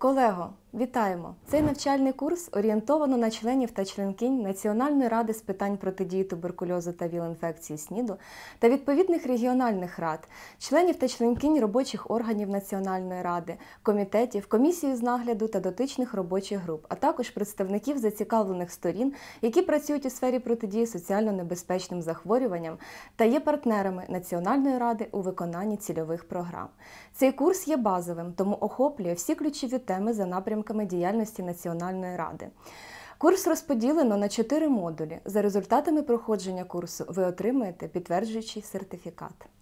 Колего, вітаємо! Цей навчальний курс орієнтовано на членів та членкінь Національної ради з питань протидії туберкульозу та віл-інфекції СНІДу та відповідних регіональних рад, членів та членкінь робочих органів Національної ради, комітетів, комісії з нагляду та дотичних робочих груп, а також представників зацікавлених сторін, які працюють у сфері протидії соціально небезпечним захворюванням та є партнерами Національної ради у виконанні цільових програм. Цей курс є базовим, тому охоплює всі ключові теми за напрямками діяльності Національної ради. Курс розподілено на чотири модулі. За результатами проходження курсу ви отримаєте підтверджуючий сертифікат.